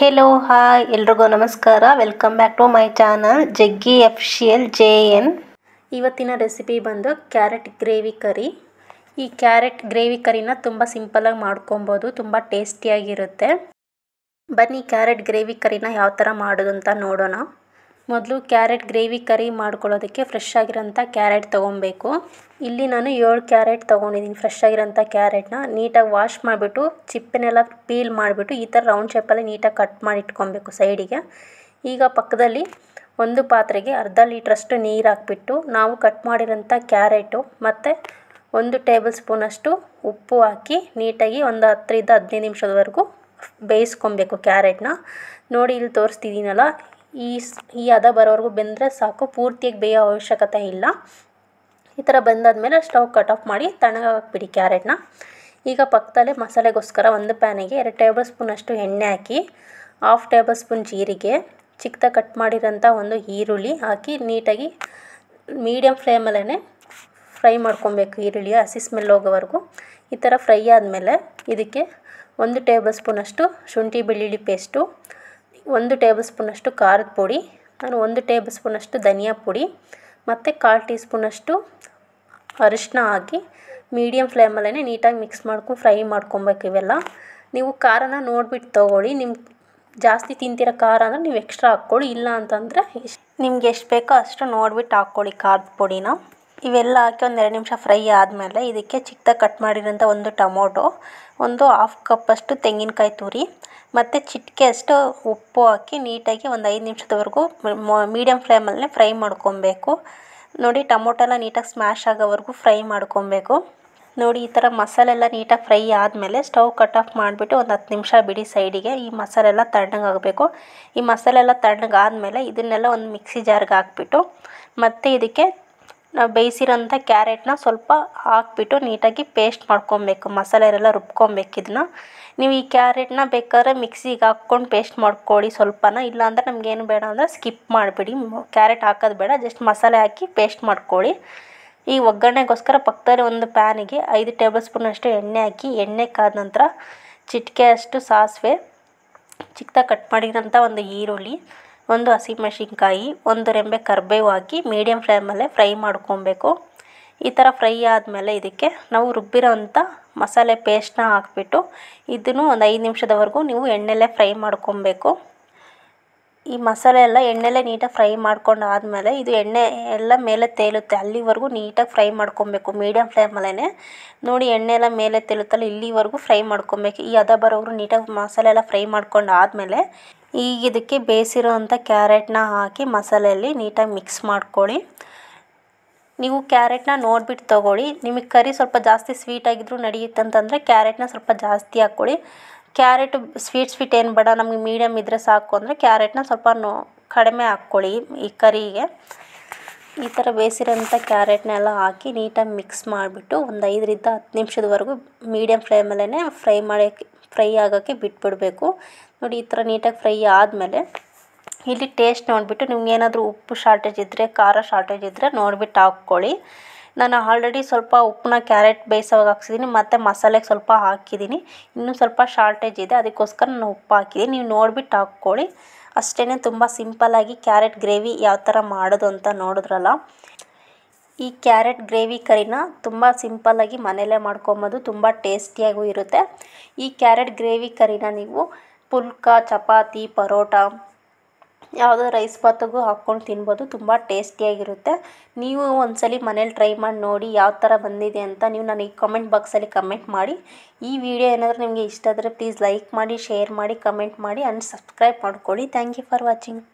hello hi ಎಲ್ರಿಗೂ ನಮಸ್ಕಾರ welcome back to my channel Jaggi F ಶಿ ಎಲ್ ಜೆ ಎನ್ ಇವತ್ತಿನ ರೆಸಿಪಿ ಬಂದು ಕ್ಯಾರೆಟ್ ಗ್ರೇವಿ ಕರಿ ಈ ಕ್ಯಾರೆಟ್ ಗ್ರೇವಿ ಕರಿನ ತುಂಬ ಸಿಂಪಲಾಗಿ ಮಾಡ್ಕೊಬೋದು ತುಂಬ ಟೇಸ್ಟಿಯಾಗಿರುತ್ತೆ ಬನ್ನಿ ಕ್ಯಾರೆಟ್ ಗ್ರೇವಿ ಕರಿನ ಯಾವ ಥರ ಮಾಡೋದು ಅಂತ ನೋಡೋಣ ಮೊದಲು ಕ್ಯಾರೆಟ್ ಗ್ರೇವಿ ಕರಿ ಮಾಡ್ಕೊಳ್ಳೋದಕ್ಕೆ ಫ್ರೆಶ್ ಆಗಿರೋಂಥ ಕ್ಯಾರೆಟ್ ತೊಗೊಬೇಕು ಇಲ್ಲಿ ನಾನು ಏಳು ಕ್ಯಾರೆಟ್ ತೊಗೊಂಡಿದ್ದೀನಿ ಫ್ರೆಶ್ ಆಗಿರೋಂಥ ಕ್ಯಾರೆಟ್ನ ನೀಟಾಗಿ ವಾಶ್ ಮಾಡಿಬಿಟ್ಟು ಚಿಪ್ಪನ್ನೆಲ್ಲ ಪೀಲ್ ಮಾಡಿಬಿಟ್ಟು ಈ ಥರ ರೌಂಡ್ ಶೇಪಲ್ಲಿ ನೀಟಾಗಿ ಕಟ್ ಮಾಡಿ ಇಟ್ಕೊಬೇಕು ಸೈಡಿಗೆ ಈಗ ಪಕ್ಕದಲ್ಲಿ ಒಂದು ಪಾತ್ರೆಗೆ ಅರ್ಧ ಲೀಟ್ರಷ್ಟು ನೀರು ಹಾಕ್ಬಿಟ್ಟು ನಾವು ಕಟ್ ಮಾಡಿರೋಂಥ ಕ್ಯಾರೆಟು ಮತ್ತು ಒಂದು ಟೇಬಲ್ ಸ್ಪೂನಷ್ಟು ಉಪ್ಪು ಹಾಕಿ ನೀಟಾಗಿ ಒಂದು ಹತ್ತರಿಂದ ಹದಿನೈದು ನಿಮಿಷದವರೆಗೂ ಬೇಯಿಸ್ಕೊಬೇಕು ಕ್ಯಾರೆಟ್ನ ನೋಡಿ ಇಲ್ಲಿ ತೋರಿಸ್ತಿದ್ದೀನಲ್ಲ ಈ ಈ ಹದ ಬರೋವರೆಗೂ ಬೆಂದರೆ ಸಾಕು ಪೂರ್ತಿಯಾಗಿ ಬೇಯೋ ಅವಶ್ಯಕತೆ ಇಲ್ಲ ಈ ಥರ ಮೇಲೆ ಸ್ಟವ್ ಕಟ್ ಆಫ್ ಮಾಡಿ ತಣ್ಣಗಾಕ್ಬಿಡಿ ಕ್ಯಾರೆಟ್ನ ಈಗ ಪಕ್ಕದಲ್ಲೇ ಮಸಾಲೆಗೋಸ್ಕರ ಒಂದು ಪ್ಯಾನಿಗೆ ಎರಡು ಟೇಬಲ್ ಸ್ಪೂನಷ್ಟು ಎಣ್ಣೆ ಹಾಕಿ ಹಾಫ್ ಟೇಬಲ್ ಸ್ಪೂನ್ ಜೀರಿಗೆ ಚಿಕ್ಕದ ಕಟ್ ಮಾಡಿರೋಂಥ ಒಂದು ಈರುಳ್ಳಿ ಹಾಕಿ ನೀಟಾಗಿ ಮೀಡಿಯಮ್ ಫ್ಲೇಮಲ್ಲೇ ಫ್ರೈ ಮಾಡ್ಕೊಬೇಕು ಈರುಳ್ಳಿ ಹಸಿ ಸ್ಮೆಲ್ ಹೋಗೋವರೆಗೂ ಈ ಥರ ಫ್ರೈ ಆದಮೇಲೆ ಇದಕ್ಕೆ ಒಂದು ಟೇಬಲ್ ಸ್ಪೂನಷ್ಟು ಶುಂಠಿ ಬೆಳ್ಳುಳ್ಳಿ ಪೇಸ್ಟು ಒಂದು ಟೇಬಲ್ ಸ್ಪೂನಷ್ಟು ಖಾರದ ಪುಡಿ ನಾನು ಒಂದು ಟೇಬಲ್ ಸ್ಪೂನಷ್ಟು ಧನಿಯಾ ಪುಡಿ ಮತ್ತು ಕಾಲು ಟೀ ಸ್ಪೂನಷ್ಟು ಅರಿಶಿನ ಹಾಕಿ ಮೀಡಿಯಮ್ ಫ್ಲೇಮಲ್ಲೇ ನೀಟಾಗಿ ಮಿಕ್ಸ್ ಮಾಡ್ಕೊಂಡು ಫ್ರೈ ಮಾಡ್ಕೊಬೇಕು ಇವೆಲ್ಲ ನೀವು ಖಾರನ ನೋಡಿಬಿಟ್ಟು ತೊಗೊಳ್ಳಿ ನಿಮ್ಮ ಜಾಸ್ತಿ ತಿಂತಿರೋ ಖಾರ ಅಂದರೆ ನೀವು ಎಕ್ಸ್ಟ್ರಾ ಹಾಕ್ಕೊಳ್ಳಿ ಇಲ್ಲ ಅಂತಂದರೆ ನಿಮ್ಗೆ ಎಷ್ಟು ಬೇಕೋ ಅಷ್ಟು ನೋಡಿಬಿಟ್ಟು ಹಾಕ್ಕೊಳ್ಳಿ ಖಾರದ ಪುಡಿನ ಇವೆಲ್ಲ ಹಾಕಿ ಒಂದು ಎರಡು ನಿಮಿಷ ಫ್ರೈ ಆದಮೇಲೆ ಇದಕ್ಕೆ ಚಿಕ್ಕದಾಗಿ ಕಟ್ ಮಾಡಿರೋಂಥ ಒಂದು ಟೊಮೊಟೊ ಒಂದು ಹಾಫ್ ಕಪ್ಪಷ್ಟು ತೆಂಗಿನಕಾಯಿ ತುರಿ ಮತ್ತು ಚಿಟಿಕೆ ಅಷ್ಟು ಉಪ್ಪು ಹಾಕಿ ನೀಟಾಗಿ ಒಂದು ಐದು ನಿಮಿಷದವರೆಗೂ ಮೀಡಿಯಮ್ ಫ್ಲೇಮಲ್ಲೇ ಫ್ರೈ ಮಾಡ್ಕೊಬೇಕು ನೋಡಿ ಟೊಮೊಟೊ ಎಲ್ಲ ನೀಟಾಗಿ ಸ್ಮ್ಯಾಶ್ ಆಗೋವರೆಗೂ ಫ್ರೈ ಮಾಡ್ಕೊಬೇಕು ನೋಡಿ ಈ ಥರ ಮಸಾಲೆಲ್ಲ ನೀಟಾಗಿ ಫ್ರೈ ಆದಮೇಲೆ ಸ್ಟವ್ ಕಟ್ ಆಫ್ ಮಾಡಿಬಿಟ್ಟು ಒಂದು ಹತ್ತು ನಿಮಿಷ ಬಿಡಿ ಸೈಡಿಗೆ ಈ ಮಸಾಲೆಲ್ಲ ತಣ್ಣಗಾಗಬೇಕು ಈ ಮಸಾಲೆಲ್ಲ ತಣ್ಣಗಾದಮೇಲೆ ಇದನ್ನೆಲ್ಲ ಒಂದು ಮಿಕ್ಸಿ ಜಾರ್ಗೆ ಹಾಕ್ಬಿಟ್ಟು ಮತ್ತು ಇದಕ್ಕೆ ನಾವು ಬೇಯಿಸಿರೋಂಥ ಕ್ಯಾರೆಟ್ನ ಸ್ವಲ್ಪ ಹಾಕಿಬಿಟ್ಟು ನೀಟಾಗಿ ಪೇಸ್ಟ್ ಮಾಡ್ಕೊಬೇಕು ಮಸಾಲೆ ರುಬ್ಕೊಬೇಕು ಇದನ್ನ ನೀವು ಈ ಕ್ಯಾರೆಟ್ನ ಬೇಕಾದ್ರೆ ಮಿಕ್ಸಿಗೆ ಹಾಕ್ಕೊಂಡು ಪೇಸ್ಟ್ ಮಾಡ್ಕೊಳ್ಳಿ ಸ್ವಲ್ಪನ ಇಲ್ಲಾಂದರೆ ನಮಗೇನು ಬೇಡ ಅಂದರೆ ಸ್ಕಿಪ್ ಮಾಡಿಬಿಡಿ ಕ್ಯಾರೆಟ್ ಹಾಕೋದು ಬೇಡ ಜಸ್ಟ್ ಮಸಾಲೆ ಹಾಕಿ ಪೇಸ್ಟ್ ಮಾಡ್ಕೊಳ್ಳಿ ಈ ಒಗ್ಗರಣೆಗೋಸ್ಕರ ಪಕ್ಕದಲ್ಲಿ ಒಂದು ಪ್ಯಾನಿಗೆ ಐದು ಟೇಬಲ್ ಸ್ಪೂನಷ್ಟು ಎಣ್ಣೆ ಹಾಕಿ ಎಣ್ಣೆ ಕಾದ ನಂತರ ಚಿಟಿಕೆ ಅಷ್ಟು ಸಾಸಿವೆ ಚಿಕ್ಕದಾಗಿ ಕಟ್ ಮಾಡಿರೋಂಥ ಒಂದು ಈರುಳ್ಳಿ ಒಂದು ಹಸಿಮೆಣ್ಸಿನ್ಕಾಯಿ ಒಂದು ರೆಂಬೆ ಕರಿಬೇವು ಹಾಕಿ ಮೀಡಿಯಮ್ ಫ್ಲೇಮಲ್ಲೇ ಫ್ರೈ ಮಾಡ್ಕೊಬೇಕು ಈ ಥರ ಫ್ರೈ ಆದಮೇಲೆ ಇದಕ್ಕೆ ನಾವು ಅಂಥ ಮಸಾಲೆ ಪೇಸ್ಟ್ನ ಹಾಕ್ಬಿಟ್ಟು ಇದನ್ನು ಒಂದು ಐದು ನಿಮಿಷದವರೆಗೂ ನೀವು ಎಣ್ಣೆಲ್ಲೇ ಫ್ರೈ ಮಾಡ್ಕೊಬೇಕು ಈ ಮಸಾಲೆ ಎಲ್ಲ ಎಣ್ಣೆಲೇ ನೀಟಾಗಿ ಫ್ರೈ ಮಾಡ್ಕೊಂಡು ಆದಮೇಲೆ ಇದು ಎಣ್ಣೆ ಎಲ್ಲ ಮೇಲೆ ತೇಲುತ್ತೆ ಅಲ್ಲಿವರೆಗೂ ನೀಟಾಗಿ ಫ್ರೈ ಮಾಡ್ಕೊಬೇಕು ಮೀಡಿಯಮ್ ಫ್ಲೇಮಲ್ಲೇ ನೋಡಿ ಎಣ್ಣೆ ಎಲ್ಲ ಮೇಲೆ ತೇಲುತ್ತಲ್ಲ ಇಲ್ಲಿವರೆಗೂ ಫ್ರೈ ಮಾಡ್ಕೊಬೇಕು ಈ ಹದ ಅವರು ನೀಟಾಗಿ ಮಸಾಲೆ ಎಲ್ಲ ಫ್ರೈ ಮಾಡ್ಕೊಂಡು ಆದಮೇಲೆ ಈಗ ಇದಕ್ಕೆ ಬೇಯಿಸಿರೋಂಥ ಕ್ಯಾರೆಟ್ನ ಹಾಕಿ ಮಸಾಲೆಯಲ್ಲಿ ನೀಟಾಗಿ ಮಿಕ್ಸ್ ಮಾಡ್ಕೊಳ್ಳಿ ನೀವು ಕ್ಯಾರೆಟ್ನ ನೋಡ್ಬಿಟ್ಟು ತೊಗೊಳ್ಳಿ ನಿಮಗೆ ಕರಿ ಸ್ವಲ್ಪ ಜಾಸ್ತಿ ಸ್ವೀಟ್ ಆಗಿದ್ರೂ ನಡೆಯುತ್ತೆ ಕ್ಯಾರೆಟ್ನ ಸ್ವಲ್ಪ ಜಾಸ್ತಿ ಹಾಕ್ಕೊಳ್ಳಿ ಕ್ಯಾರೆಟ್ ಸ್ವೀಟ್ ಸ್ವೀಟ್ ಏನು ಬೇಡ ನಮಗೆ ಮೀಡಿಯಮ್ ಇದ್ದರೆ ಸಾಕು ಅಂದರೆ ಕ್ಯಾರೆಟ್ನ ಸ್ವಲ್ಪ ನೋ ಕಡಿಮೆ ಹಾಕ್ಕೊಳ್ಳಿ ಈ ಕರಿಗೆ ಈ ಥರ ಬೇಯಿಸಿರೋಂಥ ಕ್ಯಾರೆಟ್ನೆಲ್ಲ ಹಾಕಿ ನೀಟಾಗಿ ಮಿಕ್ಸ್ ಮಾಡಿಬಿಟ್ಟು ಒಂದು ಐದರಿಂದ ಹತ್ತು ನಿಮಿಷದವರೆಗೂ ಮೀಡಿಯಮ್ ಫ್ಲೇಮಲ್ಲೇ ಫ್ರೈ ಮಾಡೋಕ್ಕೆ ಫ್ರೈ ಆಗೋಕ್ಕೆ ಬಿಟ್ಬಿಡಬೇಕು ನೋಡಿ ಈ ಥರ ನೀಟಾಗಿ ಫ್ರೈ ಆದಮೇಲೆ ಇಲ್ಲಿ ಟೇಸ್ಟ್ ನೋಡಿಬಿಟ್ಟು ನಿಮ್ಗೆ ಏನಾದರೂ ಉಪ್ಪು ಶಾರ್ಟೇಜ್ ಇದ್ದರೆ ಖಾರ ಶಾರ್ಟೇಜ್ ಇದ್ದರೆ ನೋಡಿಬಿಟ್ಟು ಹಾಕ್ಕೊಳ್ಳಿ ನಾನು ಆಲ್ರೆಡಿ ಸ್ವಲ್ಪ ಉಪ್ಪನ್ನ ಕ್ಯಾರೆಟ್ ಬೇಯಿಸೋವಾಗ ಹಾಕ್ಸಿದ್ದೀನಿ ಮತ್ತು ಮಸಾಲೆಗೆ ಸ್ವಲ್ಪ ಹಾಕಿದ್ದೀನಿ ಇನ್ನೂ ಸ್ವಲ್ಪ ಶಾರ್ಟೇಜ್ ಇದೆ ಅದಕ್ಕೋಸ್ಕರ ನಾನು ಉಪ್ಪು ಹಾಕಿದ್ದೀನಿ ನೀವು ನೋಡಿಬಿಟ್ಟು ಹಾಕ್ಕೊಳ್ಳಿ ಅಷ್ಟೇ ತುಂಬ ಸಿಂಪಲ್ಲಾಗಿ ಕ್ಯಾರೆಟ್ ಗ್ರೇವಿ ಯಾವ ಥರ ಮಾಡೋದು ಅಂತ ನೋಡಿದ್ರಲ್ಲ ಈ ಕ್ಯಾರೆಟ್ ಗ್ರೇವಿ ಕರಿನ ತುಂಬ ಸಿಂಪಲ್ಲಾಗಿ ಮನೆಯಲ್ಲೇ ಮಾಡ್ಕೊಬೋದು ತುಂಬ ಟೇಸ್ಟಿಯಾಗೂ ಇರುತ್ತೆ ಈ ಕ್ಯಾರೆಟ್ ಗ್ರೇವಿ ಕರಿನ ನೀವು ಪುಲ್ಕ ಚಪಾತಿ ಪರೋಟ ಯಾವುದೋ ರೈಸ್ ಬಾತಿಗೂ ಹಾಕ್ಕೊಂಡು ತಿನ್ಬೋದು ತುಂಬ ಟೇಸ್ಟಿಯಾಗಿರುತ್ತೆ ನೀವು ಒಂದ್ಸಲ ಮನೇಲಿ ಟ್ರೈ ಮಾಡಿ ನೋಡಿ ಯಾವ ಥರ ಬಂದಿದೆ ಅಂತ ನೀವು ನನಗೆ ಕಮೆಂಟ್ ಬಾಕ್ಸಲ್ಲಿ ಕಮೆಂಟ್ ಮಾಡಿ ಈ ವಿಡಿಯೋ ಏನಾದರೂ ನಿಮಗೆ ಇಷ್ಟ ಆದರೆ ಪ್ಲೀಸ್ ಲೈಕ್ ಮಾಡಿ ಶೇರ್ ಮಾಡಿ ಕಮೆಂಟ್ ಮಾಡಿ ಆ್ಯಂಡ್ ಸಬ್ಸ್ಕ್ರೈಬ್ ಮಾಡ್ಕೊಳ್ಳಿ ಥ್ಯಾಂಕ್ ಯು ಫಾರ್ ವಾಚಿಂಗ್